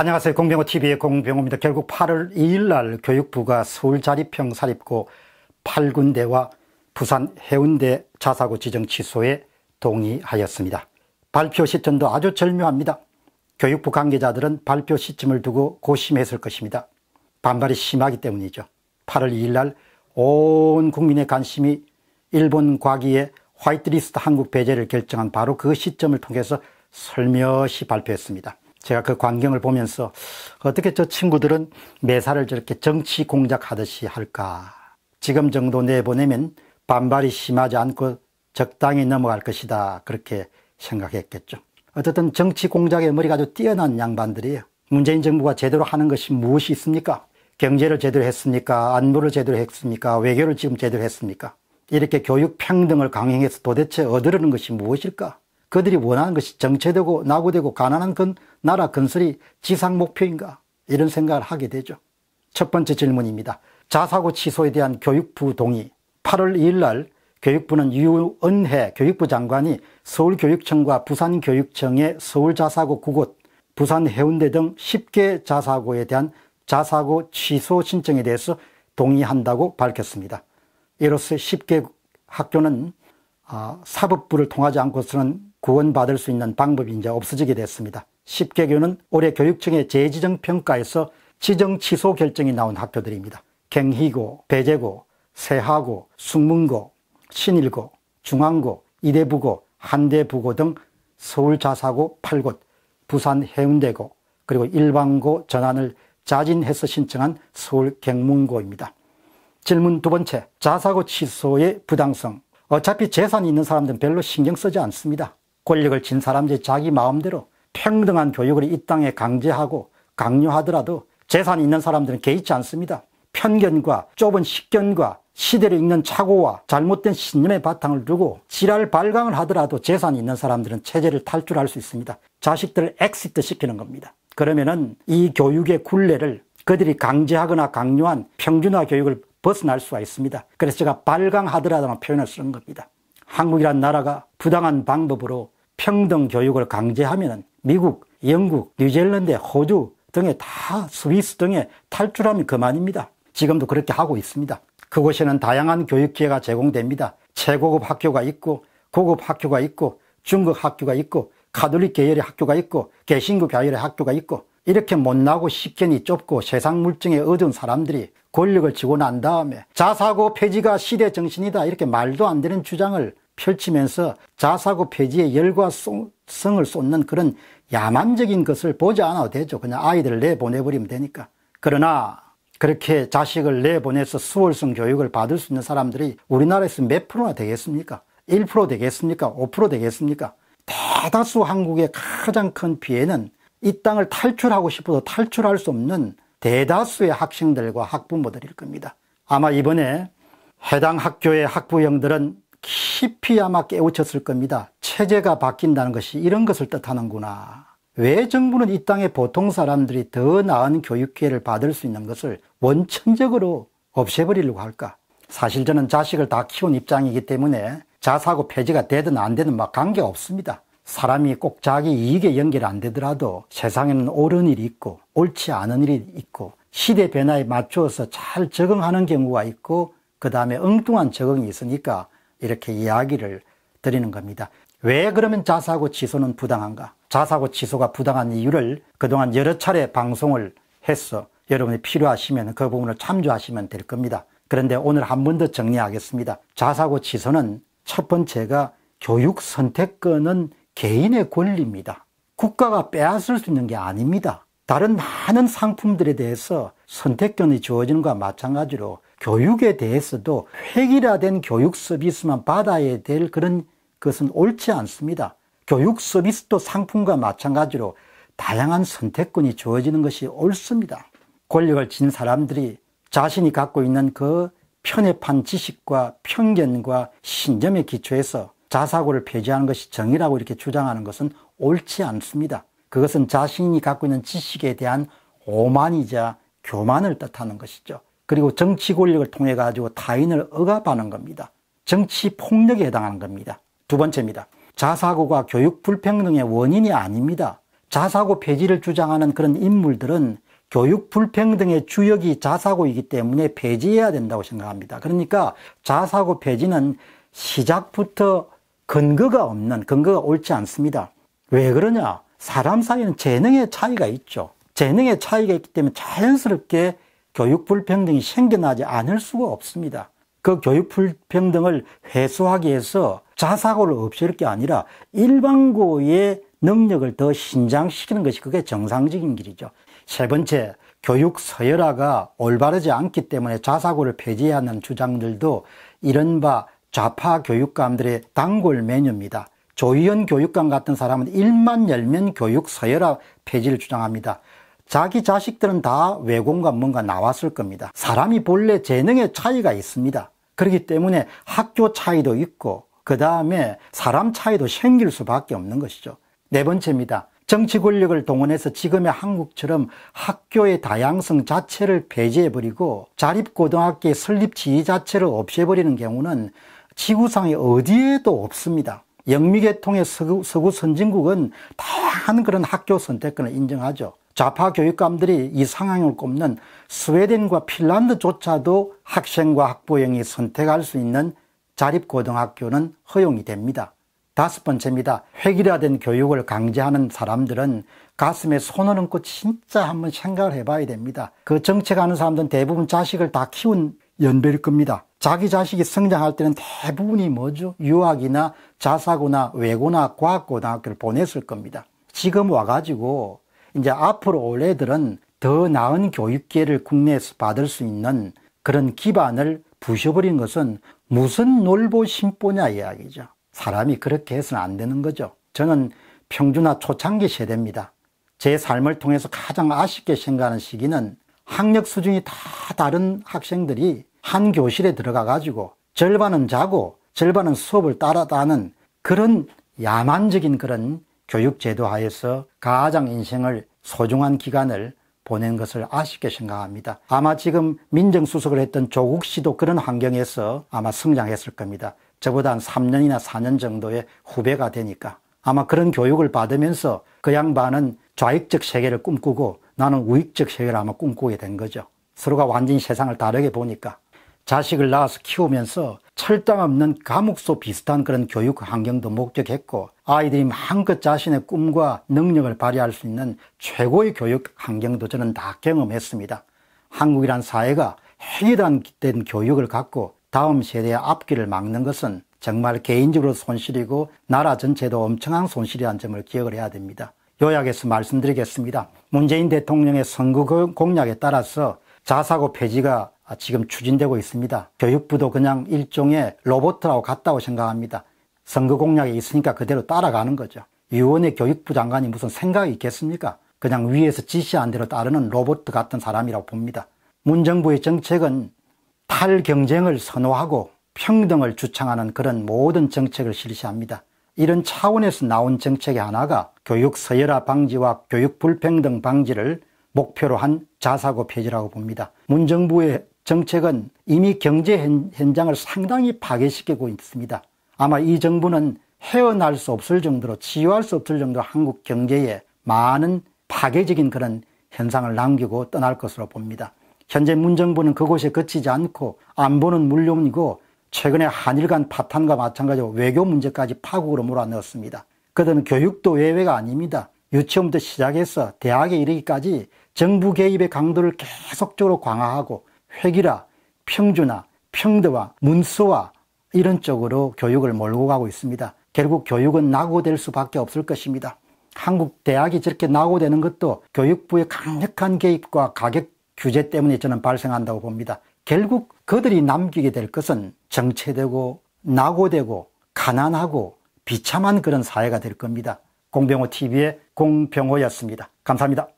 안녕하세요. 공병호 TV의 공병호입니다. 결국 8월 2일 날 교육부가 서울 자립형 사립고 8군대와 부산 해운대 자사고 지정 취소에 동의하였습니다. 발표 시점도 아주 절묘합니다. 교육부 관계자들은 발표 시점을 두고 고심했을 것입니다. 반발이 심하기 때문이죠. 8월 2일 날온 국민의 관심이 일본 과기의 화이트리스트 한국 배제를 결정한 바로 그 시점을 통해서 설며시 발표했습니다. 제가 그 광경을 보면서 어떻게 저 친구들은 매사를 저렇게 정치 공작하듯이 할까. 지금 정도 내보내면 반발이 심하지 않고 적당히 넘어갈 것이다. 그렇게 생각했겠죠. 어쨌든 정치 공작에 머리가 아주 뛰어난 양반들이에요. 문재인 정부가 제대로 하는 것이 무엇이 있습니까? 경제를 제대로 했습니까? 안보를 제대로 했습니까? 외교를 지금 제대로 했습니까? 이렇게 교육 평등을 강행해서 도대체 얻으려는 것이 무엇일까? 그들이 원하는 것이 정체되고 낙오되고 가난한 건 나라 건설이 지상 목표인가 이런 생각을 하게 되죠. 첫 번째 질문입니다. 자사고 취소에 대한 교육부 동의 8월 2일 날 교육부는 유은혜 교육부 장관이 서울교육청과 부산교육청의 서울자사고 9곳, 부산 해운대 등 10개 자사고에 대한 자사고 취소 신청에 대해서 동의한다고 밝혔습니다. 이로써 10개 학교는 아, 사법부를 통하지 않고서는 구원받을 수 있는 방법이 이제 없어지게 됐습니다. 10개교는 올해 교육청의 재지정 평가에서 지정 취소 결정이 나온 학교들입니다. 갱희고, 배재고 세하고, 숙문고, 신일고, 중앙고, 이대부고, 한대부고 등 서울 자사고 8곳, 부산 해운대고, 그리고 일반고 전환을 자진해서 신청한 서울 갱문고입니다. 질문 두 번째, 자사고 취소의 부당성. 어차피 재산이 있는 사람들은 별로 신경 쓰지 않습니다. 권력을 진 사람들이 자기 마음대로 평등한 교육을 이 땅에 강제하고 강요하더라도 재산이 있는 사람들은 개의치 않습니다. 편견과 좁은 식견과 시대를 읽는 착오와 잘못된 신념의 바탕을 두고 지랄 발광을 하더라도 재산이 있는 사람들은 체제를 탈출할 수 있습니다. 자식들을 엑시트 시키는 겁니다. 그러면은 이 교육의 굴레를 그들이 강제하거나 강요한 평준화 교육을 벗어날 수가 있습니다. 그래서 제가 발광하더라도는 표현을 쓰는 겁니다. 한국이란 나라가 부당한 방법으로 평등 교육을 강제하면 미국, 영국, 뉴질랜드, 호주 등에 다 스위스 등에 탈출하면 그만입니다. 지금도 그렇게 하고 있습니다. 그곳에는 다양한 교육 기회가 제공됩니다. 최고급 학교가 있고 고급 학교가 있고 중국 학교가 있고 카톨릭 계열의 학교가 있고 개신교 계열의 학교가 있고 이렇게 못나고 식견이 좁고 세상 물증에 얻은 사람들이 권력을 쥐고 난 다음에 자사고 폐지가 시대 정신이다 이렇게 말도 안 되는 주장을 펼치면서 자사고 폐지의 열과 성을 쏟는 그런 야만적인 것을 보지 않아도 되죠. 그냥 아이들을 내보내버리면 되니까. 그러나 그렇게 자식을 내보내서 수월성 교육을 받을 수 있는 사람들이 우리나라에서 몇 프로나 되겠습니까? 1% 되겠습니까? 5% 되겠습니까? 대다수 한국의 가장 큰 피해는 이 땅을 탈출하고 싶어도 탈출할 수 없는 대다수의 학생들과 학부모들일 겁니다. 아마 이번에 해당 학교의 학부형들은 깊이 아마 깨우쳤을 겁니다. 체제가 바뀐다는 것이 이런 것을 뜻하는구나. 왜 정부는 이 땅의 보통 사람들이 더 나은 교육 기회를 받을 수 있는 것을 원천적으로 없애버리려고 할까? 사실 저는 자식을 다 키운 입장이기 때문에 자사고 폐지가 되든 안 되든 막 관계 없습니다. 사람이 꼭 자기 이익에 연결 안 되더라도 세상에는 옳은 일이 있고 옳지 않은 일이 있고 시대 변화에 맞추어서 잘 적응하는 경우가 있고 그 다음에 엉뚱한 적응이 있으니까 이렇게 이야기를 드리는 겁니다. 왜 그러면 자사고 취소는 부당한가? 자사고 취소가 부당한 이유를 그동안 여러 차례 방송을 했어. 여러분이 필요하시면 그 부분을 참조하시면 될 겁니다. 그런데 오늘 한 번 더 정리하겠습니다. 자사고 취소는 첫 번째가 교육 선택권은 개인의 권리입니다. 국가가 빼앗을 수 있는 게 아닙니다. 다른 많은 상품들에 대해서 선택권이 주어지는 것과 마찬가지로 교육에 대해서도 획일화된 교육 서비스만 받아야 될 그런 것은 옳지 않습니다. 교육 서비스도 상품과 마찬가지로 다양한 선택권이 주어지는 것이 옳습니다. 권력을 진 사람들이 자신이 갖고 있는 그 편협한 지식과 편견과 신념에 기초해서 자사고를 폐지하는 것이 정의라고 이렇게 주장하는 것은 옳지 않습니다. 그것은 자신이 갖고 있는 지식에 대한 오만이자 교만을 뜻하는 것이죠. 그리고 정치 권력을 통해 가지고 타인을 억압하는 겁니다. 정치 폭력에 해당하는 겁니다. 두 번째입니다. 자사고가 교육 불평등의 원인이 아닙니다. 자사고 폐지를 주장하는 그런 인물들은 교육 불평등의 주역이 자사고이기 때문에 폐지해야 된다고 생각합니다. 그러니까 자사고 폐지는 시작부터 근거가 없는, 근거가 옳지 않습니다. 왜 그러냐? 사람 사이는 재능의 차이가 있죠. 재능의 차이가 있기 때문에 자연스럽게 교육 불평등이 생겨나지 않을 수가 없습니다. 그 교육 불평등을 해소하기 위해서 자사고를 없앨 게 아니라 일반고의 능력을 더 신장시키는 것이 그게 정상적인 길이죠. 세 번째, 교육 서열화가 올바르지 않기 때문에 자사고를 폐지해야 하는 주장들도 이른바 좌파 교육감들의 단골 메뉴입니다. 조희연 교육감 같은 사람은 1만 열면 교육 서열화 폐지를 주장합니다. 자기 자식들은 다 외공과 뭔가 나왔을 겁니다. 사람이 본래 재능의 차이가 있습니다. 그렇기 때문에 학교 차이도 있고 그 다음에 사람 차이도 생길 수밖에 없는 것이죠. 네 번째입니다. 정치 권력을 동원해서 지금의 한국처럼 학교의 다양성 자체를 배제해버리고 자립고등학교의 설립 지위 자체를 없애버리는 경우는 지구상에 어디에도 없습니다. 영미계통의 서구, 서구 선진국은 다양한 그런 학교 선택권을 인정하죠. 좌파 교육감들이 이 상황을 꼽는 스웨덴과 핀란드조차도 학생과 학부형이 선택할 수 있는 자립고등학교는 허용이 됩니다. 다섯 번째입니다. 획일화된 교육을 강제하는 사람들은 가슴에 손을 얹고 진짜 한번 생각을 해봐야 됩니다. 그 정책하는 사람들은 대부분 자식을 다 키운 연배일 겁니다. 자기 자식이 성장할 때는 대부분이 뭐죠? 유학이나 자사고나 외고나 과학고등학교를 보냈을 겁니다. 지금 와가지고 이제 앞으로 올 애들은 더 나은 교육 계를 국내에서 받을 수 있는 그런 기반을 부셔버린 것은 무슨 놀보 심보냐 이야기죠. 사람이 그렇게 해서는 안 되는 거죠. 저는 평준화 초창기 세대입니다. 제 삶을 통해서 가장 아쉽게 생각하는 시기는 학력 수준이 다 다른 학생들이 한 교실에 들어가 가지고 절반은 자고 절반은 수업을 따라다는 그런 야만적인 그런 교육 제도 하에서 가장 인생을 소중한 기간을 보낸 것을 아쉽게 생각합니다. 아마 지금 민정수석을 했던 조국 씨도 그런 환경에서 아마 성장했을 겁니다. 저보다 한 3년이나 4년 정도의 후배가 되니까 아마 그런 교육을 받으면서 그 양반은 좌익적 세계를 꿈꾸고 나는 우익적 세계를 아마 꿈꾸게 된 거죠. 서로가 완전히 세상을 다르게 보니까 자식을 낳아서 키우면서 철당 없는 감옥소 비슷한 그런 교육 환경도 목적했고 아이들이 마음껏 자신의 꿈과 능력을 발휘할 수 있는 최고의 교육 환경도 저는 다 경험했습니다. 한국이란 사회가 해이단된 교육을 갖고 다음 세대의 앞길을 막는 것은 정말 개인적으로 손실이고 나라 전체도 엄청난 손실이란 점을 기억을 해야 됩니다. 요약해서 말씀드리겠습니다. 문재인 대통령의 선거 공약에 따라서 자사고 폐지가 아, 지금 추진되고 있습니다. 교육부도 그냥 일종의 로봇라고 같다고 생각합니다. 선거 공약이 있으니까 그대로 따라가는 거죠. 유원의 교육부 장관이 무슨 생각이 있겠습니까? 그냥 위에서 지시한 대로 따르는 로봇 같은 사람이라고 봅니다. 문 정부의 정책은 탈경쟁을 선호하고 평등을 주창하는 그런 모든 정책을 실시합니다. 이런 차원에서 나온 정책의 하나가 교육 서열화 방지와 교육 불평등 방지를 목표로 한 자사고 폐지라고 봅니다. 문정부의 정책은 이미 경제 현장을 상당히 파괴시키고 있습니다. 아마 이 정부는 헤어날 수 없을 정도로 치유할 수 없을 정도로 한국 경제에 많은 파괴적인 그런 현상을 남기고 떠날 것으로 봅니다. 현재 문정부는 그곳에 그치지 않고 안보는 물론이고 최근에 한일 간 파탄과 마찬가지로 외교 문제까지 파국으로 몰아넣었습니다. 그들은 교육도 외외가 아닙니다. 유치원부터 시작해서 대학에 이르기까지 정부 개입의 강도를 계속적으로 강화하고 획일화, 평준화, 평등화, 문서화 이런 쪽으로 교육을 몰고 가고 있습니다. 결국 교육은 낙오될 수밖에 없을 것입니다. 한국 대학이 저렇게 낙오되는 것도 교육부의 강력한 개입과 가격 규제 때문에 저는 발생한다고 봅니다. 결국 그들이 남기게 될 것은 정체되고 낙오되고 가난하고 비참한 그런 사회가 될 겁니다. 공병호 TV의 공병호였습니다. 감사합니다.